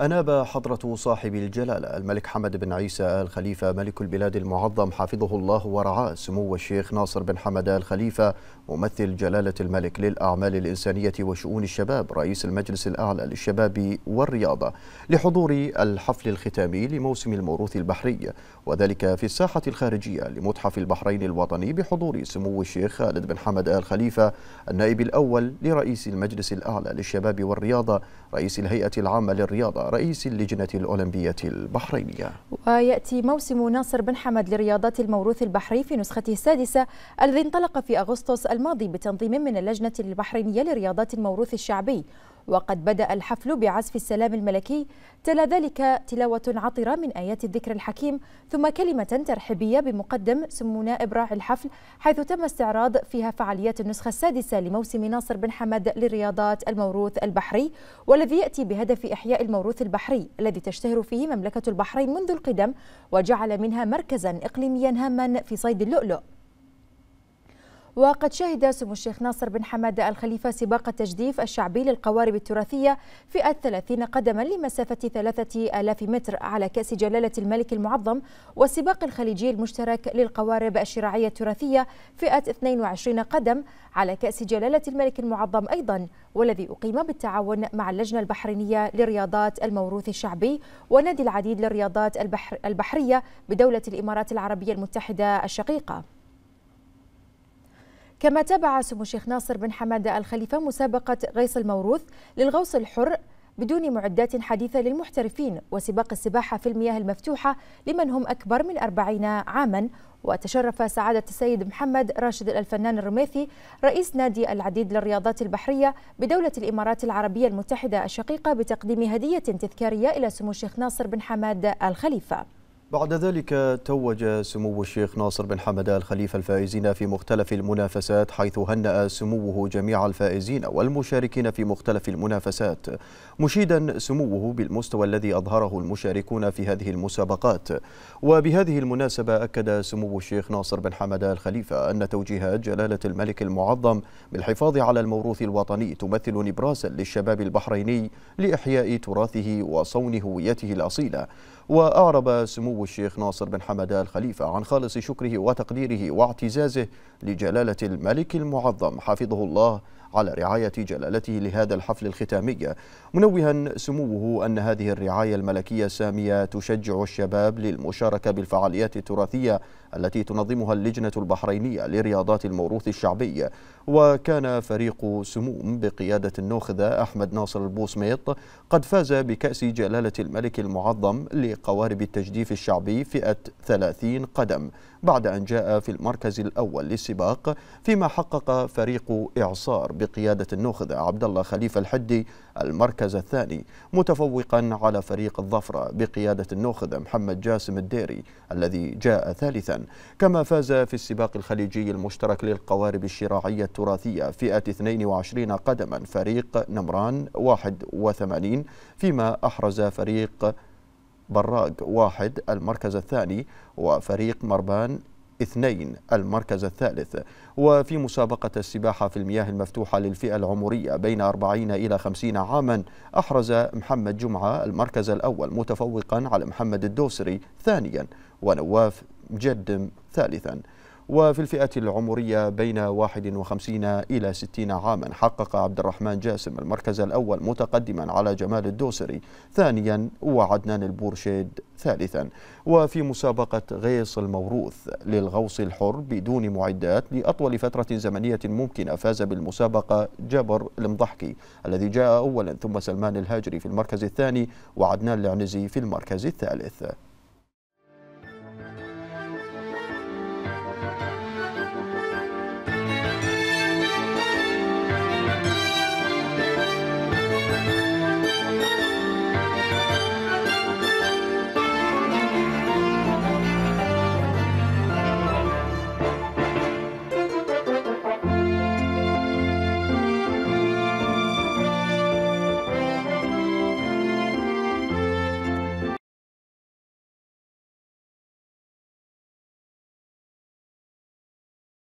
أناب حضرة صاحب الجلالة الملك حمد بن عيسى آل خليفة ملك البلاد المعظم حفظه الله ورعاه سمو الشيخ ناصر بن حمد آل خليفة ممثل جلالة الملك للأعمال الإنسانية وشؤون الشباب رئيس المجلس الأعلى للشباب والرياضة لحضور الحفل الختامي لموسم الموروث البحري وذلك في الساحة الخارجية لمتحف البحرين الوطني بحضور سمو الشيخ خالد بن حمد آل خليفة النائب الأول لرئيس المجلس الأعلى للشباب والرياضة رئيس الهيئة العامة للرياضة رئيس اللجنة الأولمبية البحرينية ويأتي موسم ناصر بن حمد لرياضات الموروث البحري في نسخته السادسة الذي انطلق في أغسطس الماضي بتنظيم من اللجنة البحرينية لرياضات الموروث الشعبي وقد بدأ الحفل بعزف السلام الملكي تلا ذلك تلاوة عطرة من آيات الذكر الحكيم ثم كلمة ترحيبية بمقدم سمو نائب راعي الحفل حيث تم استعراض فيها فعاليات النسخة السادسة لموسم ناصر بن حمد للرياضات الموروث البحري والذي يأتي بهدف إحياء الموروث البحري الذي تشتهر فيه مملكة البحرين منذ القدم وجعل منها مركزا إقليميا هاما في صيد اللؤلؤ وقد شهد سمو الشيخ ناصر بن حمادة الخليفة سباق التجديف الشعبي للقوارب التراثية فئة 30 قدما لمسافة 3000 متر على كأس جلالة الملك المعظم والسباق الخليجي المشترك للقوارب الشراعية التراثية فئة 22 قدم على كأس جلالة الملك المعظم أيضا والذي أقيم بالتعاون مع اللجنة البحرينية لرياضات الموروث الشعبي ونادي العديد للرياضات البحر البحرية بدولة الإمارات العربية المتحدة الشقيقة كما تابع سمو الشيخ ناصر بن حماد الخليفة مسابقة غيص الموروث للغوص الحر بدون معدات حديثة للمحترفين وسباق السباحة في المياه المفتوحة لمن هم أكبر من أربعين عاما وتشرف سعادة السيد محمد راشد الفنان الرميثي رئيس نادي العديد للرياضات البحرية بدولة الإمارات العربية المتحدة الشقيقة بتقديم هدية تذكارية إلى سمو الشيخ ناصر بن حماد الخليفة بعد ذلك توج سمو الشيخ ناصر بن حمد الخليفة الفائزين في مختلف المنافسات حيث هنأ سموه جميع الفائزين والمشاركين في مختلف المنافسات مشيدا سموه بالمستوى الذي أظهره المشاركون في هذه المسابقات وبهذه المناسبة أكد سمو الشيخ ناصر بن حمد الخليفة أن توجيهات جلالة الملك المعظم بالحفاظ على الموروث الوطني تمثل نبراسا للشباب البحريني لإحياء تراثه وصون هويته الأصيلة وأعرب سمو سمو الشيخ ناصر بن حمدان الخليفة عن خالص شكره وتقديره واعتزازه لجلالة الملك المعظم حفظه الله على رعاية جلالته لهذا الحفل الختامي منوها سموه أن هذه الرعاية الملكية السامية تشجع الشباب للمشاركة بالفعاليات التراثية التي تنظمها اللجنة البحرينية لرياضات الموروث الشعبي وكان فريق سموم بقيادة النوخذة أحمد ناصر البوسميط قد فاز بكأس جلالة الملك المعظم لقوارب التجديف الشعبي فئة 30 قدم بعد أن جاء في المركز الأول للسباق فيما حقق فريق إعصار بقيادة النخذ عبد الله خليفة الحدي المركز الثاني متفوقا على فريق الظفرة بقيادة النخذ محمد جاسم الديري الذي جاء ثالثا كما فاز في السباق الخليجي المشترك للقوارب الشراعية التراثية فئة 22 قدما فريق نمران 81 فيما أحرز فريق براق واحد المركز الثاني وفريق مربان اثنين المركز الثالث وفي مسابقة السباحة في المياه المفتوحة للفئة العمرية بين 40 إلى 50 عاما أحرز محمد جمعة المركز الأول متفوقا على محمد الدوسري ثانيا ونواف جدم ثالثا وفي الفئة العمرية بين 51 إلى 60 عاما حقق عبد الرحمن جاسم المركز الأول متقدما على جمال الدوسري ثانيا وعدنان البورشيد ثالثا وفي مسابقة غيص الموروث للغوص الحر بدون معدات لأطول فترة زمنية ممكنة فاز بالمسابقة جبر المضحكي الذي جاء أولا ثم سلمان الهاجري في المركز الثاني وعدنان العنزي في المركز الثالث